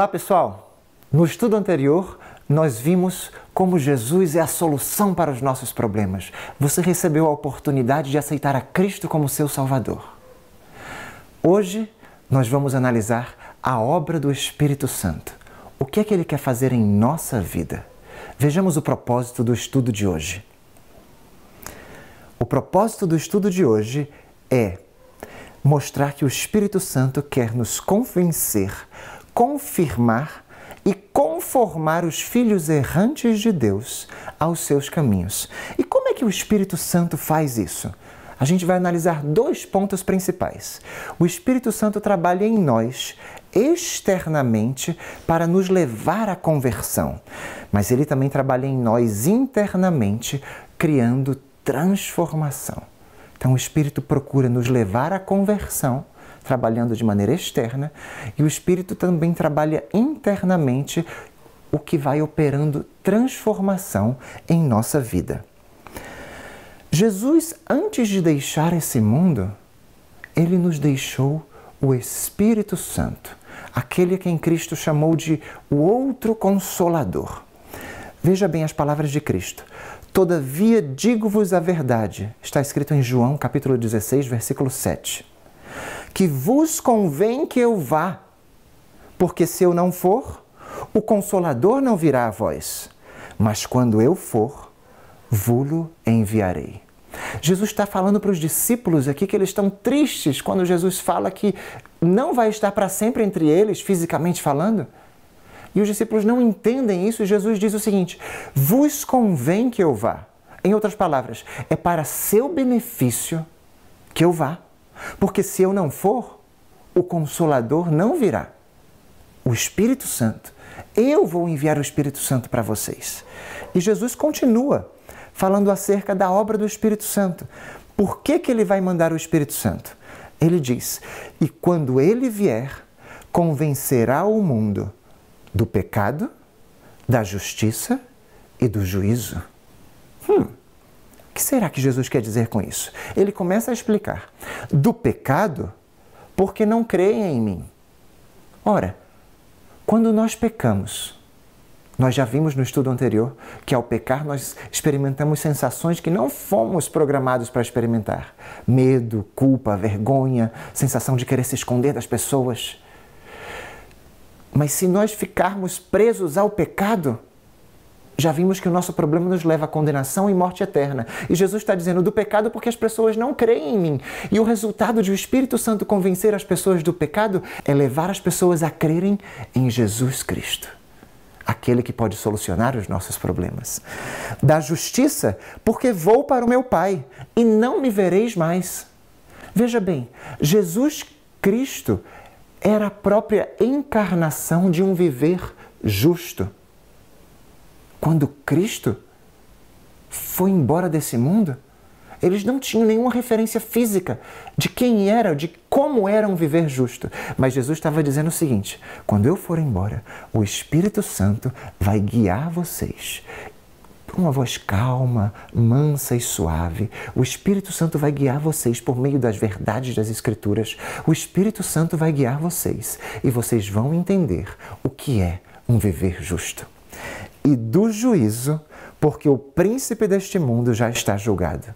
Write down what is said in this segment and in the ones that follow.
Olá pessoal! No estudo anterior, nós vimos como Jesus é a solução para os nossos problemas. Você recebeu a oportunidade de aceitar a Cristo como seu Salvador. Hoje, nós vamos analisar a obra do Espírito Santo. O que é que ele quer fazer em nossa vida? Vejamos o propósito do estudo de hoje. O propósito do estudo de hoje é mostrar que o Espírito Santo quer nos convencer confirmar e conformar os filhos errantes de Deus aos seus caminhos. E como é que o Espírito Santo faz isso? A gente vai analisar dois pontos principais. O Espírito Santo trabalha em nós externamente para nos levar à conversão, mas ele também trabalha em nós internamente, criando transformação. Então, o Espírito procura nos levar à conversão trabalhando de maneira externa, e o espírito também trabalha internamente, o que vai operando transformação em nossa vida. Jesus, antes de deixar esse mundo, ele nos deixou o Espírito Santo, aquele que em Cristo chamou de o outro consolador. Veja bem as palavras de Cristo. Todavia digo-vos a verdade, está escrito em João capítulo 16, versículo 7 que vos convém que eu vá, porque se eu não for, o Consolador não virá a vós, mas quando eu for, vulo enviarei. Jesus está falando para os discípulos aqui que eles estão tristes quando Jesus fala que não vai estar para sempre entre eles, fisicamente falando. E os discípulos não entendem isso, e Jesus diz o seguinte: vos convém que eu vá. Em outras palavras, é para seu benefício que eu vá. Porque se eu não for, o Consolador não virá. O Espírito Santo. Eu vou enviar o Espírito Santo para vocês. E Jesus continua falando acerca da obra do Espírito Santo. Por que, que ele vai mandar o Espírito Santo? Ele diz: E quando ele vier, convencerá o mundo do pecado, da justiça e do juízo. Hum que será que Jesus quer dizer com isso? Ele começa a explicar: do pecado, porque não creem em mim. Ora, quando nós pecamos, nós já vimos no estudo anterior que ao pecar nós experimentamos sensações que não fomos programados para experimentar: medo, culpa, vergonha, sensação de querer se esconder das pessoas. Mas se nós ficarmos presos ao pecado, já vimos que o nosso problema nos leva à condenação e morte eterna. E Jesus está dizendo do pecado porque as pessoas não creem em mim. E o resultado de o Espírito Santo convencer as pessoas do pecado é levar as pessoas a crerem em Jesus Cristo. Aquele que pode solucionar os nossos problemas. Da justiça, porque vou para o meu Pai e não me vereis mais. Veja bem, Jesus Cristo era a própria encarnação de um viver justo. Quando Cristo foi embora desse mundo, eles não tinham nenhuma referência física de quem era, de como era um viver justo. Mas Jesus estava dizendo o seguinte: quando eu for embora, o Espírito Santo vai guiar vocês. Com uma voz calma, mansa e suave, o Espírito Santo vai guiar vocês por meio das verdades das Escrituras. O Espírito Santo vai guiar vocês e vocês vão entender o que é um viver justo e do juízo, porque o príncipe deste mundo já está julgado.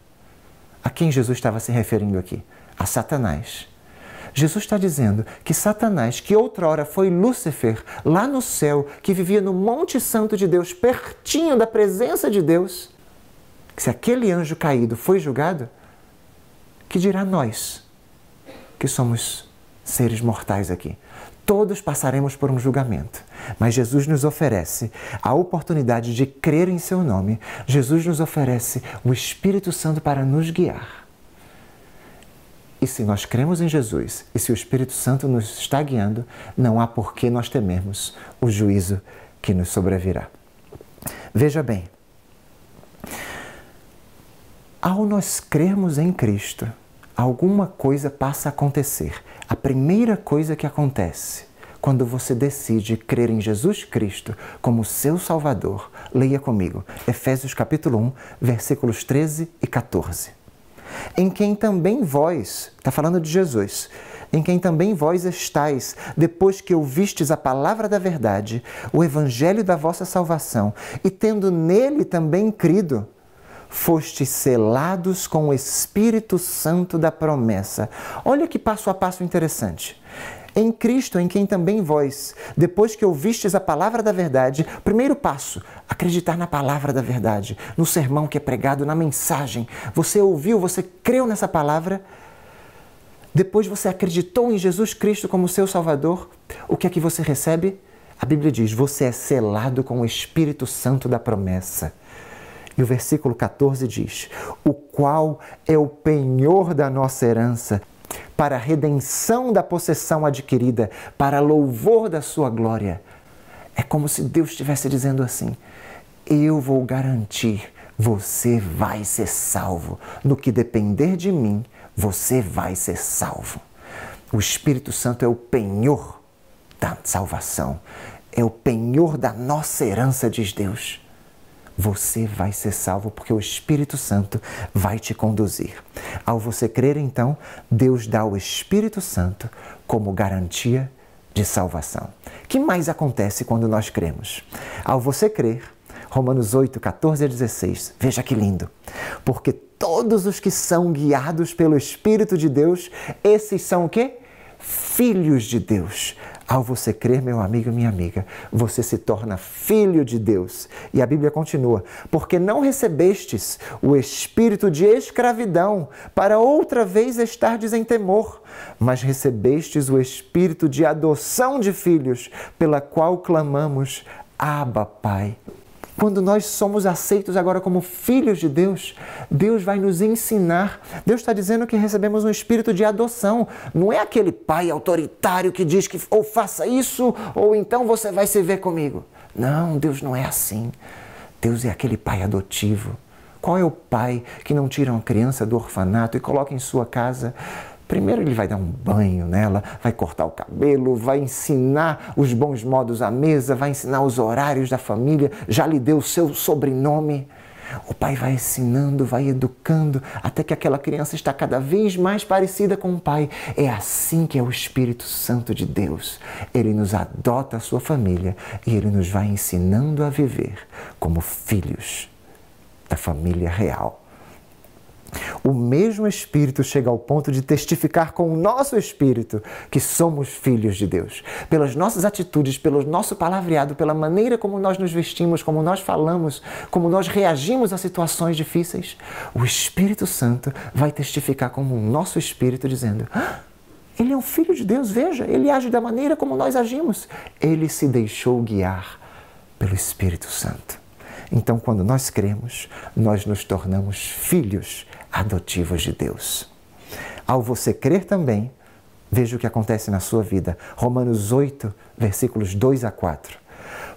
A quem Jesus estava se referindo aqui? A Satanás. Jesus está dizendo que Satanás, que outrora foi Lúcifer, lá no céu, que vivia no Monte Santo de Deus, pertinho da presença de Deus, se aquele anjo caído foi julgado, que dirá nós, que somos seres mortais aqui? Todos passaremos por um julgamento. Mas Jesus nos oferece a oportunidade de crer em seu nome. Jesus nos oferece o Espírito Santo para nos guiar. E se nós cremos em Jesus e se o Espírito Santo nos está guiando, não há por que nós temermos o juízo que nos sobrevirá. Veja bem, ao nós crermos em Cristo, alguma coisa passa a acontecer. A primeira coisa que acontece quando você decide crer em Jesus Cristo como seu Salvador. Leia comigo Efésios capítulo 1, versículos 13 e 14. Em quem também vós, está falando de Jesus, em quem também vós estáis, depois que ouvistes a palavra da verdade, o evangelho da vossa salvação, e tendo nele também crido, fostes selados com o Espírito Santo da promessa. Olha que passo a passo interessante em Cristo, em quem também vós, depois que ouvistes a palavra da verdade, primeiro passo, acreditar na palavra da verdade, no sermão que é pregado, na mensagem. Você ouviu, você creu nessa palavra, depois você acreditou em Jesus Cristo como seu Salvador, o que é que você recebe? A Bíblia diz: você é selado com o Espírito Santo da promessa. E o versículo 14 diz: O qual é o penhor da nossa herança para a redenção da possessão adquirida, para louvor da sua glória. É como se Deus estivesse dizendo assim: Eu vou garantir, você vai ser salvo. No que depender de mim, você vai ser salvo. O Espírito Santo é o penhor da salvação, é o penhor da nossa herança, diz Deus você vai ser salvo, porque o Espírito Santo vai te conduzir. Ao você crer, então, Deus dá o Espírito Santo como garantia de salvação. que mais acontece quando nós cremos? Ao você crer, Romanos 8, 14 a 16, veja que lindo. Porque todos os que são guiados pelo Espírito de Deus, esses são o quê? Filhos de Deus ao você crer, meu amigo e minha amiga, você se torna filho de Deus. E a Bíblia continua: porque não recebestes o espírito de escravidão para outra vez estardes em temor, mas recebestes o espírito de adoção de filhos, pela qual clamamos: Abba, Pai. Quando nós somos aceitos agora como filhos de Deus, Deus vai nos ensinar. Deus está dizendo que recebemos um espírito de adoção. Não é aquele pai autoritário que diz que ou faça isso ou então você vai se ver comigo. Não, Deus não é assim. Deus é aquele pai adotivo. Qual é o pai que não tira uma criança do orfanato e coloca em sua casa? Primeiro ele vai dar um banho nela, vai cortar o cabelo, vai ensinar os bons modos à mesa, vai ensinar os horários da família, já lhe deu o seu sobrenome. O pai vai ensinando, vai educando, até que aquela criança está cada vez mais parecida com o pai. É assim que é o Espírito Santo de Deus. Ele nos adota a sua família e ele nos vai ensinando a viver como filhos da família real. O mesmo Espírito chega ao ponto de testificar com o nosso Espírito que somos filhos de Deus. Pelas nossas atitudes, pelo nosso palavreado, pela maneira como nós nos vestimos, como nós falamos, como nós reagimos a situações difíceis, o Espírito Santo vai testificar com o nosso Espírito, dizendo. Ah, ele é um filho de Deus, veja, ele age da maneira como nós agimos. Ele se deixou guiar pelo Espírito Santo. Então, quando nós cremos, nós nos tornamos filhos adotivos de Deus. Ao você crer também, veja o que acontece na sua vida. Romanos 8, versículos 2 a 4.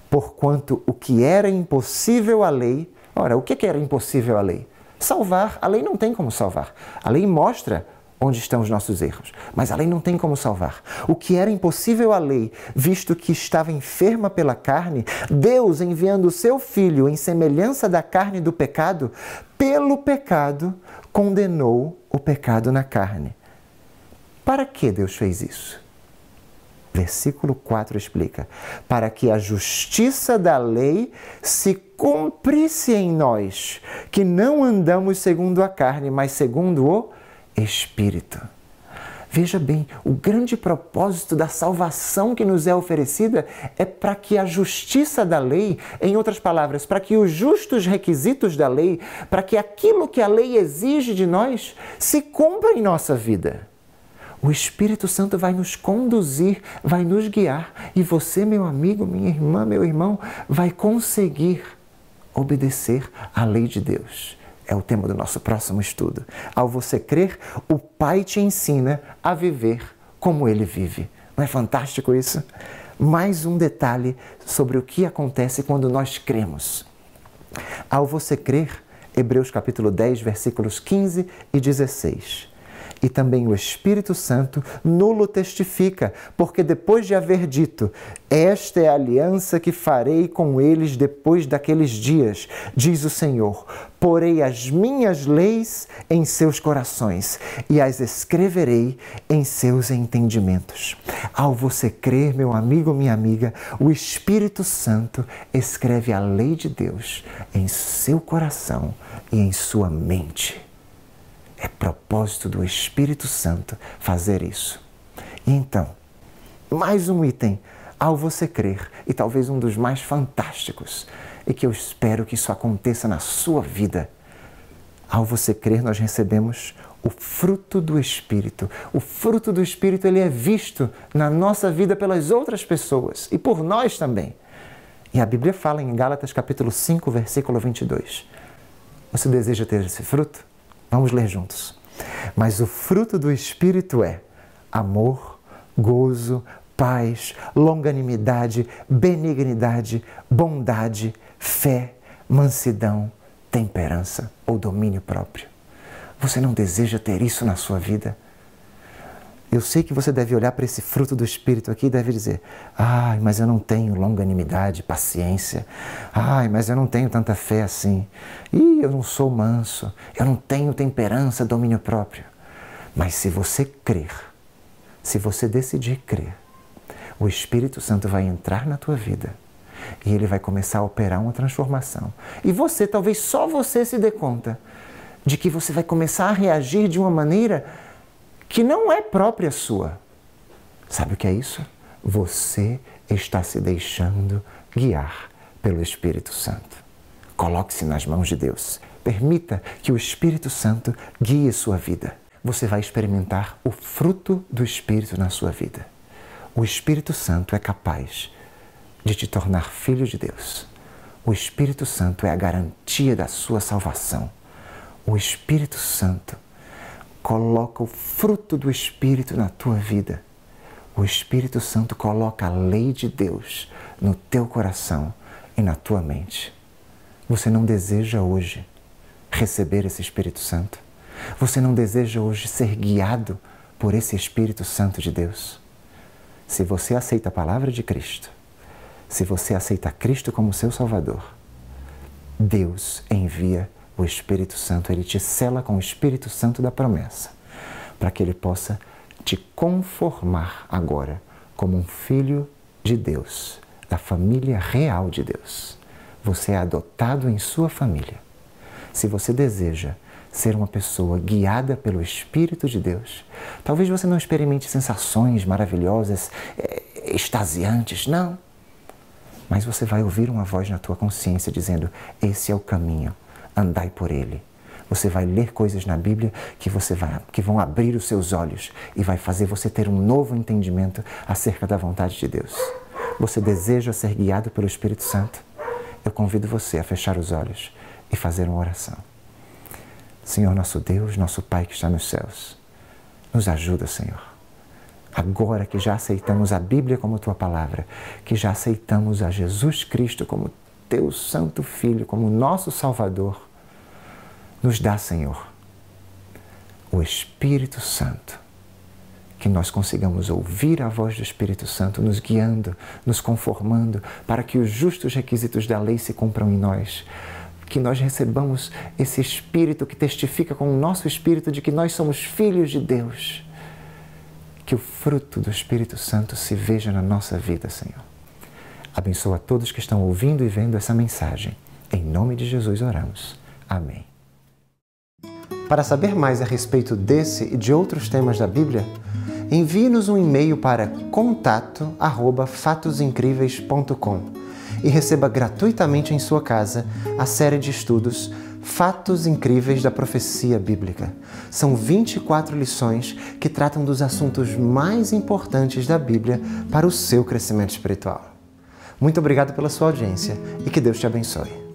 Porquanto o que era impossível à lei, ora, o que era impossível à lei? Salvar, a lei não tem como salvar. A lei mostra onde estão os nossos erros. Mas a lei não tem como salvar. O que era impossível à lei, visto que estava enferma pela carne, Deus, enviando o seu filho em semelhança da carne do pecado, pelo pecado condenou o pecado na carne. Para que Deus fez isso? Versículo 4 explica: para que a justiça da lei se cumprisse em nós, que não andamos segundo a carne, mas segundo o Espírito. Veja bem, o grande propósito da salvação que nos é oferecida é para que a justiça da lei, em outras palavras, para que os justos requisitos da lei, para que aquilo que a lei exige de nós se cumpra em nossa vida. O Espírito Santo vai nos conduzir, vai nos guiar, e você, meu amigo, minha irmã, meu irmão, vai conseguir obedecer à lei de Deus é o tema do nosso próximo estudo. Ao você crer, o Pai te ensina a viver como ele vive. Não é fantástico isso? Mais um detalhe sobre o que acontece quando nós cremos. Ao você crer, Hebreus capítulo 10, versículos 15 e 16 e também o Espírito Santo nulo testifica, porque depois de haver dito: Esta é a aliança que farei com eles depois daqueles dias, diz o Senhor: Porei as minhas leis em seus corações e as escreverei em seus entendimentos. Ao você crer, meu amigo, minha amiga, o Espírito Santo escreve a lei de Deus em seu coração e em sua mente. É propósito do Espírito Santo fazer isso. E então, mais um item ao você crer, e talvez um dos mais fantásticos, e que eu espero que isso aconteça na sua vida. Ao você crer, nós recebemos o fruto do Espírito. O fruto do Espírito ele é visto na nossa vida pelas outras pessoas e por nós também. E a Bíblia fala em Gálatas capítulo 5, versículo 22. Você deseja ter esse fruto? Vamos ler juntos. Mas o fruto do Espírito é amor, gozo, paz, longanimidade, benignidade, bondade, fé, mansidão, temperança ou domínio próprio. Você não deseja ter isso na sua vida? Eu sei que você deve olhar para esse fruto do Espírito aqui e deve dizer: ai, mas eu não tenho longanimidade, paciência. Ai, mas eu não tenho tanta fé assim. Ih, eu não sou manso. Eu não tenho temperança, domínio próprio. Mas se você crer, se você decidir crer, o Espírito Santo vai entrar na tua vida e ele vai começar a operar uma transformação. E você, talvez só você, se dê conta de que você vai começar a reagir de uma maneira que não é própria sua. Sabe o que é isso? Você está se deixando guiar pelo Espírito Santo. Coloque-se nas mãos de Deus. Permita que o Espírito Santo guie sua vida. Você vai experimentar o fruto do Espírito na sua vida. O Espírito Santo é capaz de te tornar filho de Deus. O Espírito Santo é a garantia da sua salvação. O Espírito Santo coloca o fruto do Espírito na tua vida. O Espírito Santo coloca a lei de Deus no teu coração e na tua mente. Você não deseja hoje receber esse Espírito Santo? Você não deseja hoje ser guiado por esse Espírito Santo de Deus? Se você aceita a palavra de Cristo, se você aceita Cristo como seu Salvador, Deus envia o Espírito Santo, ele te cela com o Espírito Santo da promessa, para que ele possa te conformar agora como um filho de Deus, da família real de Deus. Você é adotado em sua família. Se você deseja ser uma pessoa guiada pelo Espírito de Deus, talvez você não experimente sensações maravilhosas, eh, extasiantes, não mas você vai ouvir uma voz na tua consciência dizendo: Esse é o caminho, andai por ele. Você vai ler coisas na Bíblia que você vai, que vão abrir os seus olhos e vai fazer você ter um novo entendimento acerca da vontade de Deus. Você deseja ser guiado pelo Espírito Santo? Eu convido você a fechar os olhos e fazer uma oração. Senhor nosso Deus, nosso Pai que está nos céus, nos ajuda, Senhor. Agora que já aceitamos a Bíblia como tua palavra, que já aceitamos a Jesus Cristo como teu santo filho, como nosso salvador, nos dá, Senhor, o Espírito Santo. Que nós consigamos ouvir a voz do Espírito Santo nos guiando, nos conformando, para que os justos requisitos da lei se cumpram em nós. Que nós recebamos esse Espírito que testifica com o nosso Espírito de que nós somos filhos de Deus. Que o fruto do Espírito Santo se veja na nossa vida, Senhor. Abençoa a todos que estão ouvindo e vendo essa mensagem. Em nome de Jesus oramos. Amém. Para saber mais a respeito desse e de outros temas da Bíblia, envie-nos um e-mail para contato@fatosincríveis.com e receba gratuitamente em sua casa a série de estudos Fatos Incríveis da Profecia Bíblica. São 24 lições que tratam dos assuntos mais importantes da Bíblia para o seu crescimento espiritual. Muito obrigado pela sua audiência e que Deus te abençoe.